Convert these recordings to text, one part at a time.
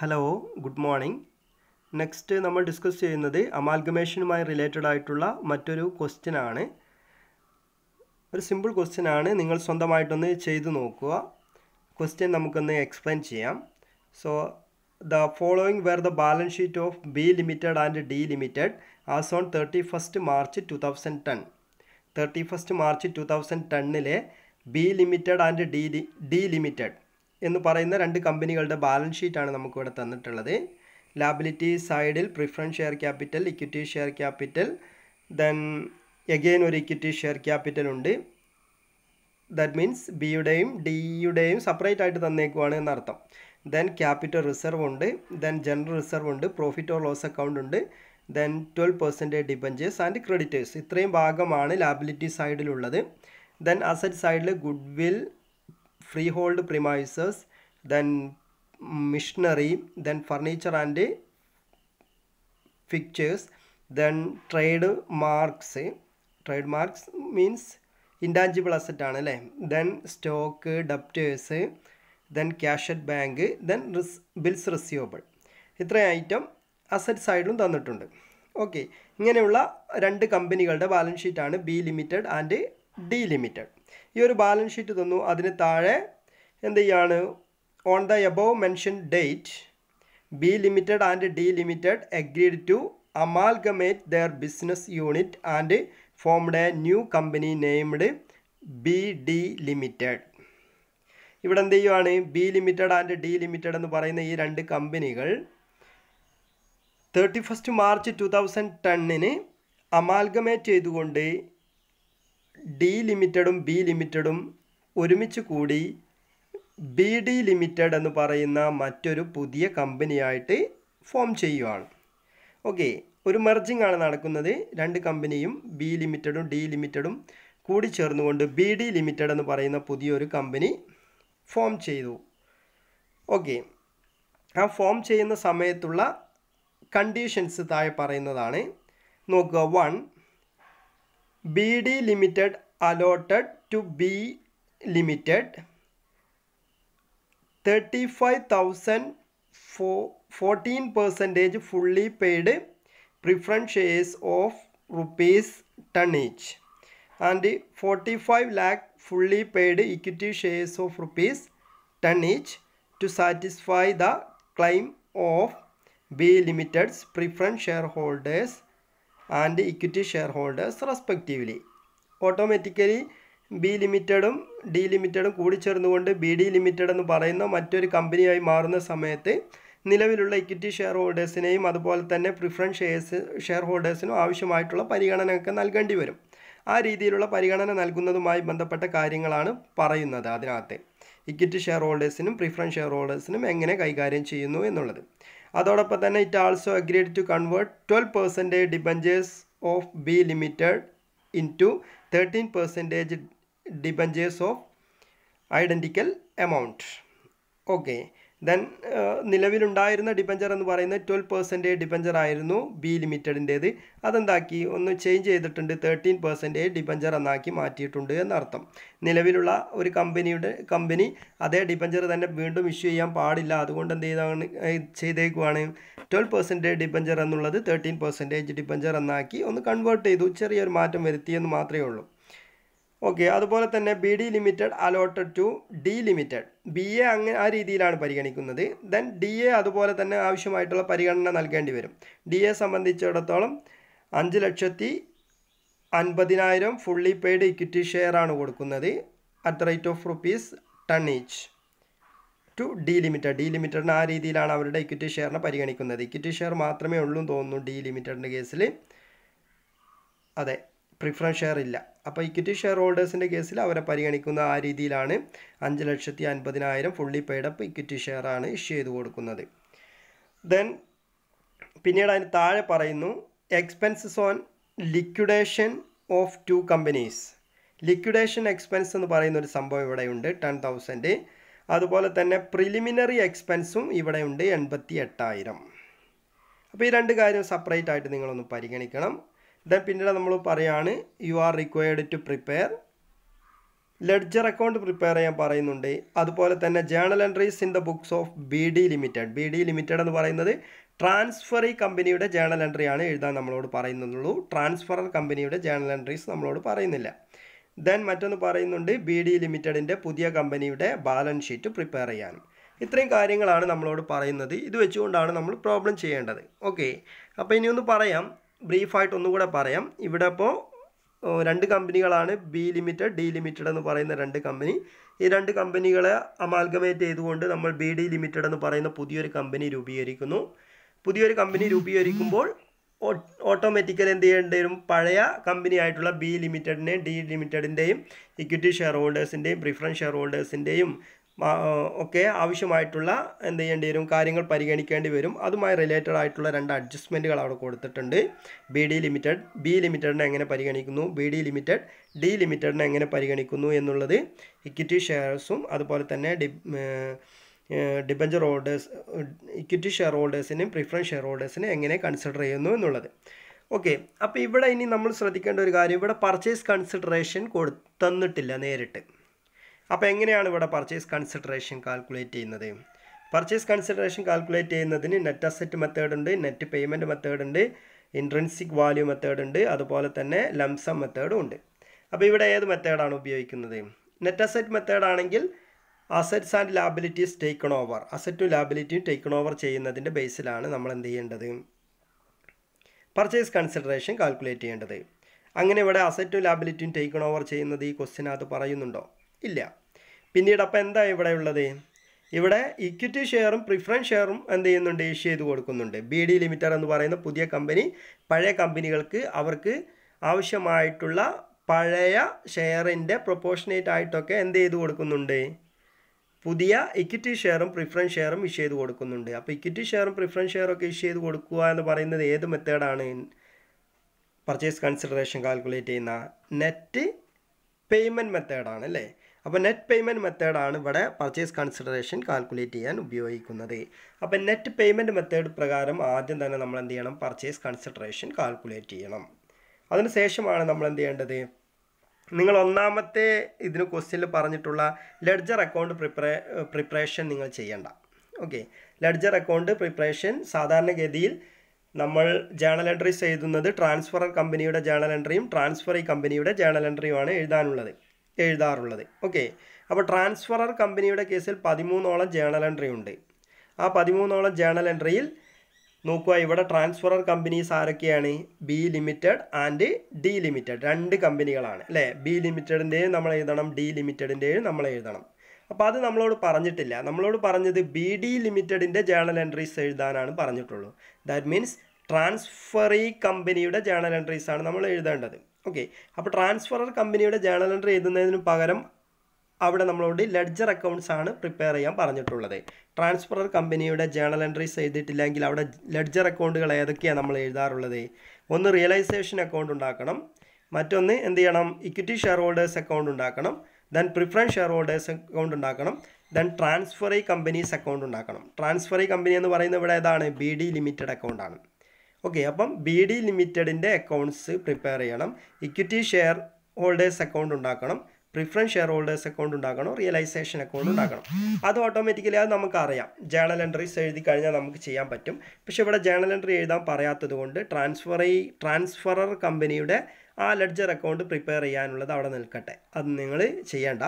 Hello good morning next നമ്മൾ discuss ചെയ്യുന്നത് അമാൽഗമേഷനുമായി റിലേറ്റഡ് ആയിട്ടുള്ള മറ്റൊരു ക്വസ്റ്റ്യനാണ് ആണ് ഒരു സിമ്പിൾ ക്വസ്റ്റ്യനാണ് ആണ് നിങ്ങൾ സ്വന്തമായിട്ടൊന്ന് ചെയ്തു നോക്കുക ക്വസ്റ്റ്യൻ നമുക്കൊന്ന് എക്സ്പ്ലെയിൻ ചെയ്യാം so the following were the balance sheet of B limited and D limited as on thirty first March two thousand ten thirty first March two thousand ടെണ്ണിലെ B limited and D D limited എന്ന് പറയുന്ന രണ്ട് കമ്പനികളുടെ balance ഷീറ്റാണ് നമുക്കിവിടെ തന്നിട്ടുള്ളത് liability സൈഡിൽ preference share capital equity share capital then again ഒരു equity share capital ഉണ്ട് ദാറ്റ് മീൻസ് ബിയുടെയും ഡിയുടെയും സെപ്പറേറ്റ് ആയിട്ട് തന്നേക്കുവാണ് എന്നർത്ഥം ദെൻ ക്യാപിറ്റൽ റിസർവ് ഉണ്ട് ദെൻ ജനറൽ റിസർവ് ഉണ്ട് പ്രോഫിറ്റ് ഓർ ലോസ് അക്കൗണ്ട് ഉണ്ട് then twelve percentage debentures and creditors ഇത്രയും ഭാഗമാണ് ലാബിലിറ്റി സൈഡിലുള്ളത് ദെൻ അസറ്റ് സൈഡിൽ goodwill freehold premises, then missionary, then furniture and fixtures, then trade marks. Trade marks means intangible asset ആണ് അല്ലേ then stock debtors then cash at bank then റിസ് bills receivable ഇത്രയും item asset സൈഡിലും തന്നിട്ടുണ്ട് okay ഇങ്ങനെയുള്ള രണ്ട് കമ്പനികളുടെ balance ഷീറ്റാണ് B limited and D limited ഈ ഒരു ബാലൻസ് ഷീറ്റ് തന്നു അതിന് താഴെ എന്ത് ചെയ്യാണ് on the above mention date B limited and D limited agreed to amalgamate their business unit and formed a new company named B D limited ഇവിടെ എന്ത് ചെയ്യുവാണ് B limited and D limited എന്ന് പറയുന്ന ഈ രണ്ട് കമ്പനികൾ thirty first March two thousand ടെണ്ണിന് amalgamate ചെയ്തുകൊണ്ട് ഡി ലിമിറ്റഡും ബി ലിമിറ്റഡും ഒരുമിച്ച് കൂടി ബി ഡി ലിമിറ്റഡ് എന്ന് പറയുന്ന മറ്റൊരു പുതിയ കമ്പനിയായിട്ട് ഫോം ചെയ്യുവാണ് ഓക്കെ ഒരു മെർജിംഗ് ആണ് നടക്കുന്നത് രണ്ട് കമ്പനിയും ബി ലിമിറ്റഡും ഡി ലിമിറ്റഡും കൂടി ചേർന്നുകൊണ്ട് ബി ഡി ലിമിറ്റഡ് എന്ന് പറയുന്ന പുതിയൊരു കമ്പനി ഫോം ചെയ്തു ഓക്കെ ആ ഫോം ചെയ്യുന്ന സമയത്തുള്ള കണ്ടീഷൻസ് താഴെ പറയുന്നതാണ് നോക്കുക one BD Limited allotted to B Limited 35,000 14 percentage fully paid preference shares of rupees tonnage and 45 lakh fully paid equity shares of rupees tonnage to satisfy the claim of B Limited's preference shareholders and equity share holders respectively automatically B ലിമിറ്റഡും D ലിമിറ്റഡും കൂടി ചേർന്നുകൊണ്ട് B D limited എന്ന് പറയുന്ന മറ്റൊരു കമ്പനിയായി മാറുന്ന സമയത്ത് നിലവിലുള്ള ഇക്വിറ്റി ഷെയർ ഹോൾഡേഴ്സിനെയും അതുപോലെ തന്നെ പ്രിഫറൻസ് ഷെയർസ് ഷെയർ ഹോൾഡേഴ്സിനും ആവശ്യമായിട്ടുള്ള പരിഗണനയൊക്കെ നൽകേണ്ടി വരും ആ രീതിയിലുള്ള പരിഗണന നൽകുന്നതുമായി ബന്ധപ്പെട്ട കാര്യങ്ങളാണ് പറയുന്നത് അതിനകത്ത് ഇക്വിറ്റി ഷെയർ ഹോൾഡേഴ്സിനും പ്രിഫറൻസ് ഷെയർ ഹോൾഡേഴ്സിനും എങ്ങനെ കൈകാര്യം ചെയ്യുന്നു എന്നുള്ളത് അതോടൊപ്പം തന്നെ it also agreed to convert twelve percentage debentures of B limited into thirteen percentage debentures of identical amount okay then uh, നിലവിലുണ്ടായിരുന്ന ഡിബഞ്ചർ എന്ന് പറയുന്നത് ട്വൽവ് പെർസെൻറ്റേജ് ഡിബഞ്ചർ ആയിരുന്നു ബി ലിമിറ്റഡിൻ്റേത് അതെന്താക്കി ഒന്ന് ചേഞ്ച് ചെയ്തിട്ടുണ്ട് തേർട്ടീൻ പെർസെൻറ്റേജ് ഡിബഞ്ചർ എന്നാക്കി മാറ്റിയിട്ടുണ്ട് എന്നർത്ഥം നിലവിലുള്ള ഒരു കമ്പനിയുടെ കമ്പനി അതേ ഡിബഞ്ചർ തന്നെ വീണ്ടും ഇഷ്യൂ ചെയ്യാൻ പാടില്ല അതുകൊണ്ട് എന്ത് ചെയ്താണ് ചെയ്തേക്കുവാണ് ട്വൽവ് പെർസെൻറ്റേജ് ഡിബഞ്ചർ എന്നുള്ളത് തേർട്ടീൻ പെർസെൻറ്റേജ് ഡിബഞ്ചർ എന്നാക്കി ഒന്ന് കൺവേർട്ട് ചെയ്തു ചെറിയൊരു മാറ്റം വരുത്തിയെന്ന് മാത്രമേ ഉള്ളൂ ഓക്കെ അതുപോലെ തന്നെ B D limited allotted to D limited B A അങ്ങനെ ആ രീതിയിലാണ് പരിഗണിക്കുന്നത് ദെൻ ഡി എ അതുപോലെ തന്നെ ആവശ്യമായിട്ടുള്ള പരിഗണന നൽകേണ്ടി വരും ഡി എ സംബന്ധിച്ചിടത്തോളം അഞ്ച് ലക്ഷത്തി അൻപതിനായിരം ഫുള്ളി പെയ്ഡ് ഇക്വിറ്റി ഷെയർ ആണ് കൊടുക്കുന്നത് at rate of rupees ten each to D limited D ലിമിറ്റഡിന് ആ രീതിയിലാണ് അവരുടെ ഇക്വിറ്റി ഷെയറിനെ പരിഗണിക്കുന്നത് ഇക്വിറ്റി ഷെയർ മാത്രമേ ഉള്ളൂ തോന്നുന്നു ഡി ലിമിറ്റഡിൻ്റെ കേസിൽ അതെ പ്രിഫറൻസ് ഷെയർ ഇല്ല അപ്പോൾ ഇക്വിറ്റി ഷെയർ ഹോൾഡേഴ്സിൻ്റെ കേസിൽ അവരെ പരിഗണിക്കുന്ന ആ രീതിയിലാണ് അഞ്ച് ലക്ഷത്തി അൻപതിനായിരം ഫുള്ളി പെയ്ഡപ്പ് ഇക്വിറ്റി ഷെയർ ആണ് ഇഷ്യൂ ചെയ്ത് കൊടുക്കുന്നത് ദെൻ പിന്നീട് അതിന് താഴെ പറയുന്നു expenses on liquidation of two companies liquidation expense എന്ന് പറയുന്ന ഒരു സംഭവം ഇവിടെയുണ്ട് ടെൻ തൗസൻഡ് അതുപോലെ തന്നെ പ്രിലിമിനറി എക്സ്പെൻസും ഇവിടെയുണ്ട് എൺപത്തി എട്ടായിരം അപ്പോൾ ഈ രണ്ട് കാര്യം സെപ്പറേറ്റ് ആയിട്ട് നിങ്ങളൊന്ന് പരിഗണിക്കണം ദെൻ പിന്നീട് നമ്മൾ പറയുകയാണ് you are required to prepare ledger account prepare ചെയ്യാൻ പറയുന്നുണ്ട് അതുപോലെ തന്നെ journal entries in the books of B D limited B D limited എന്ന് പറയുന്നത് ട്രാൻസ്ഫറി കമ്പനിയുടെ ജേണൽ എൻട്രി ആണ് എഴുതാൻ നമ്മളോട് പറയുന്നുള്ളൂ ട്രാൻസ്ഫറർ കമ്പനിയുടെ ജേണൽ എൻട്രീസ് നമ്മളോട് പറയുന്നില്ല ദെൻ മറ്റൊന്ന് പറയുന്നുണ്ട് ബി ഡി ലിമിറ്റഡിൻ്റെ പുതിയ കമ്പനിയുടെ ബാലൻസ് ഷീറ്റ് പ്രിപ്പയർ ചെയ്യാനും ഇത്രയും കാര്യങ്ങളാണ് നമ്മളോട് പറയുന്നത് ഇത് വെച്ചുകൊണ്ടാണ് നമ്മൾ പ്രോബ്ലം ചെയ്യേണ്ടത് ഓക്കെ അപ്പോൾ ഇനി ഒന്ന് പറയാം ബ്രീഫായിട്ട് കൂടെ പറയാം ഇവിടെ ഇപ്പോൾ രണ്ട് കമ്പനികളാണ് ബി ലിമിറ്റഡ് ഡി ലിമിറ്റഡ് എന്ന് പറയുന്ന രണ്ട് കമ്പനി ഈ രണ്ട് കമ്പനികളെ അമാൽഗമേറ്റ് ചെയ്തുകൊണ്ട് നമ്മൾ ബി ഡി ലിമിറ്റഡ് എന്ന് പറയുന്ന പുതിയൊരു കമ്പനി രൂപീകരിക്കുന്നു പുതിയൊരു കമ്പനി രൂപീകരിക്കുമ്പോൾ ഓട്ടോമാറ്റിക്കലി എന്ത് ചെയ്യേണ്ടതും പഴയ കമ്പനി ആയിട്ടുള്ള ബി ലിമിറ്റഡിൻ്റെയും ഡി ലിമിറ്റഡിൻ്റെയും ഇക്വിറ്റി ഷെയർ ഹോൾഡേഴ്സിൻ്റെയും പ്രിഫറൻസ് ഷെയർ ഹോൾഡേഴ്സിൻ്റെയും ഒക്കെ ആവശ്യമായിട്ടുള്ള എന്ത് ചെയ്യേണ്ടി വരും കാര്യങ്ങൾ പരിഗണിക്കേണ്ടി വരും അതുമായി റിലേറ്റഡ് ആയിട്ടുള്ള രണ്ട് അഡ്ജസ്റ്റ്മെൻറ്റുകൾ അവിടെ കൊടുത്തിട്ടുണ്ട് ബി ഡി ലിമിറ്റഡ് ബി ലിമിറ്റഡിനെ എങ്ങനെ പരിഗണിക്കുന്നു ബി ഡി ലിമിറ്റഡ് ഡി ലിമിറ്റഡിനെ എങ്ങനെ പരിഗണിക്കുന്നു എന്നുള്ളത് ഇക്വിറ്റി ഷെയർസും അതുപോലെ തന്നെ D debenture holders equity share ഹോൾഡേഴ്സിനെയും പ്രിഫറൻസ് ഷെയർ ഹോൾഡേഴ്സിനെ എങ്ങനെ കൺസിഡർ ചെയ്യുന്നു എന്നുള്ളത് ഓക്കെ അപ്പോൾ ഇവിടെ ഇനി നമ്മൾ ശ്രദ്ധിക്കേണ്ട ഒരു കാര്യം ഇവിടെ പർച്ചേസ് കൺസിഡറേഷൻ കൊടുത്തന്നിട്ടില്ല നേരിട്ട് അപ്പോൾ എങ്ങനെയാണ് ഇവിടെ പർച്ചേസ് കൺസിഡറേഷൻ കാൽക്കുലേറ്റ് ചെയ്യുന്നത് പർച്ചേസ് കൺസിഡറേഷൻ കാൽക്കുലേറ്റ് ചെയ്യുന്നതിന് നെറ്റ് അസറ്റ് മെത്തേഡ് ഉണ്ട് നെറ്റ് പേയ്മെൻറ്റ് മെത്തേഡ് ഉണ്ട് ഇൻട്രൻസിക് വാല്യൂ മെത്തേഡ് ഉണ്ട് അതുപോലെ തന്നെ ലംസം മെത്തേഡും ഉണ്ട് അപ്പോൾ ഇവിടെ ഏത് മെത്തേഡാണ് ഉപയോഗിക്കുന്നത് നെറ്റ് അസറ്റ് മെത്തേഡ് ആണെങ്കിൽ assets and liabilities taken over അസറ്റും ലാബിലിറ്റിയും ടേക്കൺ ഓവർ ചെയ്യുന്നതിൻ്റെ ബേസിലാണ് നമ്മൾ എന്ത് ചെയ്യേണ്ടത് പർച്ചേസ് കൺസിഡറേഷൻ കാൽക്കുലേറ്റ് ചെയ്യേണ്ടത് അങ്ങനെ ഇവിടെ അസറ്റും ലാബിലിറ്റിയും ടേക്കൺ ഓവർ ചെയ്യുന്നത് ഈ ക്വസ്റ്റിനകത്ത് പറയുന്നുണ്ടോ ഇല്ല പിന്നീട് അപ്പോൾ എന്താ ഇവിടെ ഉള്ളത് ഇവിടെ ഇക്വിറ്റി ഷെയറും പ്രിഫറൻസ് ഷെയറും എന്ത് ചെയ്യുന്നുണ്ട് ഇഷ്യൂ ചെയ്ത് കൊടുക്കുന്നുണ്ട് ബി ഡി ലിമിറ്റഡ് എന്ന് പറയുന്ന പുതിയ കമ്പനി പഴയ കമ്പനികൾക്ക് അവർക്ക് ആവശ്യമായിട്ടുള്ള പഴയ ഷെയറിൻ്റെ പ്രൊപ്പോഷനേറ്റ് ആയിട്ടൊക്കെ എന്ത് ചെയ്ത് കൊടുക്കുന്നുണ്ട് പുതിയ ഇക്വിറ്റി ഷെയറും പ്രിഫറൻസ് ഷെയറും ഇഷ്യൂ ചെയ്ത് കൊടുക്കുന്നുണ്ട് അപ്പോൾ ഇക്വിറ്റി ഷെയറും പ്രിഫറൻസ് ഷെയറും ഒക്കെ ഇഷ്യൂ ചെയ്ത് കൊടുക്കുക എന്ന് പറയുന്നത് ഏത് മെത്തേഡാണ് പർച്ചേസ് കൺസിഡറേഷൻ കാൽക്കുലേറ്റ് ചെയ്യുന്ന നെറ്റ് പേയ്മെൻറ്റ് മെത്തേഡാണ് അല്ലേ അപ്പോൾ നെറ്റ് പേയ്മെൻറ്റ് മെത്തേഡാണ് ഇവിടെ പർച്ചേസ് കൺസിഡറേഷൻ കാൽക്കുലേറ്റ് ചെയ്യാൻ ഉപയോഗിക്കുന്നത് അപ്പോൾ നെറ്റ് പേയ്മെൻറ്റ് മെത്തേഡ് പ്രകാരം ആദ്യം തന്നെ നമ്മൾ എന്ത് ചെയ്യണം പർച്ചേസ് കൺസിഡറേഷൻ കാൽക്കുലേറ്റ് ചെയ്യണം അതിനുശേഷമാണ് നമ്മൾ എന്ത് ചെയ്യേണ്ടത് നിങ്ങൾ ഒന്നാമത്തെ ഇതിന് ക്വസ്റ്റ്യനിൽ പറഞ്ഞിട്ടുള്ള ലെഡ്ജർ അക്കൗണ്ട് പ്രിപ്പറേ പ്രിപ്പറേഷൻ നിങ്ങൾ ചെയ്യേണ്ട ഓക്കെ ലെഡ്ജർ അക്കൗണ്ട് പ്രിപ്പറേഷൻ സാധാരണഗതിയിൽ നമ്മൾ ജേണൽ എൻട്രീസ് എഴുതുന്നത് ട്രാൻസ്ഫർ കമ്പനിയുടെ ജേണൽ എൻട്രിയും ട്രാൻസ്ഫർ കമ്പനിയുടെ ജേണൽ എൻട്രിയുമാണ് എഴുതാനുള്ളത് എഴുതാറുള്ളത് ഓക്കെ അപ്പോൾ ട്രാൻസ്ഫറർ കമ്പനിയുടെ കേസിൽ പതിമൂന്നോളം ജേണൽ എൻട്രി ഉണ്ട് ആ പതിമൂന്നോളം ജേണൽ എൻട്രിയിൽ നോക്കുക ഇവിടെ ട്രാൻസ്ഫറർ കമ്പനീസ് ആരൊക്കെയാണ് B limited and D limited രണ്ട് കമ്പനികളാണ് അല്ലേ ബി ലിമിറ്റഡിൻ്റെയും നമ്മൾ എഴുതണം ഡി ലിമിറ്റഡിൻ്റെയും നമ്മൾ എഴുതണം അപ്പോൾ അത് നമ്മളോട് പറഞ്ഞിട്ടില്ല നമ്മളോട് പറഞ്ഞത് ബി ഡി ലിമിറ്റഡിൻ്റെ ജേണൽ എൻട്രീസ് എഴുതാനാണ് പറഞ്ഞിട്ടുള്ളൂ ദാറ്റ് മീൻസ് ട്രാൻസ്ഫറി കമ്പനിയുടെ ജേണൽ എൻട്രീസ് ആണ് നമ്മൾ എഴുതേണ്ടത് ഓക്കെ അപ്പോൾ ട്രാൻസ്ഫറർ കമ്പനിയുടെ ജേണൽ എൻട്രി എഴുതുന്നതിന് പകരം അവിടെ നമ്മളോട് ലെഡ്ജർ അക്കൗണ്ട്സ് ആണ് പ്രിപ്പയർ ചെയ്യാൻ പറഞ്ഞിട്ടുള്ളത് ട്രാൻസ്ഫറർ കമ്പനിയുടെ ജേണൽ എൻട്രീസ് ചെയ്തിട്ടില്ലെങ്കിൽ അവിടെ ലെഡ്ജർ അക്കൗണ്ടുകൾ ഏതൊക്കെയാണ് നമ്മൾ എഴുതാറുള്ളത് ഒന്ന് റിയലൈസേഷൻ അക്കൗണ്ട് ഉണ്ടാക്കണം മറ്റൊന്ന് എന്ത് ചെയ്യണം ഇക്വിറ്റി ഷെയർ ഹോൾഡേഴ്സ് അക്കൗണ്ട് ഉണ്ടാക്കണം then preference share holders account ഉണ്ടാക്കണം ദെൻ ട്രാൻസ്ഫറി കമ്പനീസ് അക്കൗണ്ട് ഉണ്ടാക്കണം ട്രാൻസ്ഫറി കമ്പനി എന്ന് പറയുന്നത് ഇവിടെ ഏതാണ് ബി ഡി ലിമിറ്റഡ് അക്കൗണ്ടാണ് ഓക്കെ അപ്പം ബി ഡി ലിമിറ്റഡിൻ്റെ അക്കൗണ്ട്സ് പ്രിപ്പയർ ചെയ്യണം ഇക്വിറ്റി ഷെയർ ഹോൾഡേഴ്സ് അക്കൗണ്ട് ഉണ്ടാക്കണം പ്രിഫറൻസ് ഷെയർ ഹോൾഡേഴ്സ് അക്കൗണ്ട് ഉണ്ടാക്കണം റിയലൈസേഷൻ അക്കൗണ്ട് ഉണ്ടാക്കണം അത് ഓട്ടോമാറ്റിക്കലി അത് നമുക്കറിയാം ജേണൽ എൻട്രീസ് എഴുതി കഴിഞ്ഞാൽ നമുക്ക് ചെയ്യാൻ പറ്റും പക്ഷേ ഇവിടെ ജേണൽ എൻട്രി എഴുതാൻ പറയാത്തത് കൊണ്ട് ട്രാൻസ്ഫറി ട്രാൻസ്ഫറർ കമ്പനിയുടെ ആ ലെഡ്ജർ അക്കൗണ്ട് പ്രിപ്പയർ ചെയ്യാനുള്ളത് അവിടെ നിൽക്കട്ടെ അത് നിങ്ങൾ ചെയ്യേണ്ട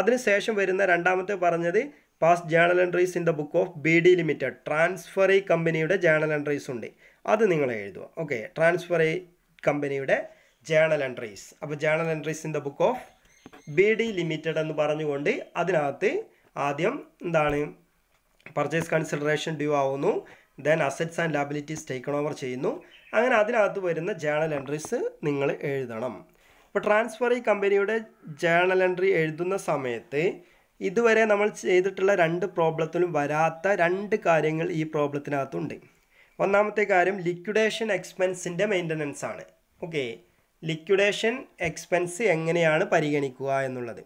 അതിനുശേഷം വരുന്ന രണ്ടാമത്തെ പറഞ്ഞത് pass journal entries in the book of B D limited transferee കമ്പനിയുടെ ജേണൽ എൻട്രീസ് ഉണ്ട് അത് നിങ്ങൾ എഴുതുക ഓക്കെ ട്രാൻസ്ഫർ കമ്പനിയുടെ ജേണൽ എൻട്രീസ് അപ്പോൾ journal entries in the book of B D limited എന്ന് പറഞ്ഞുകൊണ്ട് അതിനകത്ത് ആദ്യം എന്താണ് പർച്ചേസ് കൺസിഡറേഷൻ ഡ്യൂ ആവുന്നു then assets and liabilities taken over ചെയ്യുന്നു അങ്ങനെ അതിനകത്ത് വരുന്ന ജേണൽ എൻട്രീസ് നിങ്ങൾ എഴുതണം അപ്പോൾ ട്രാൻസ്ഫർ ഈ കമ്പനിയുടെ ജേണൽ എൻട്രി എഴുതുന്ന സമയത്ത് ഇതുവരെ നമ്മൾ ചെയ്തിട്ടുള്ള രണ്ട് പ്രോബ്ലത്തിലും വരാത്ത രണ്ട് കാര്യങ്ങൾ ഈ പ്രോബ്ലത്തിനകത്തുണ്ട് ഒന്നാമത്തെ കാര്യം ലിക്വിഡേഷൻ എക്സ്പെൻസിൻ്റെ മെയിൻ്റനൻസ് ആണ് ഓക്കെ ലിക്വിഡേഷൻ എക്സ്പെൻസ് എങ്ങനെയാണ് പരിഗണിക്കുക എന്നുള്ളത്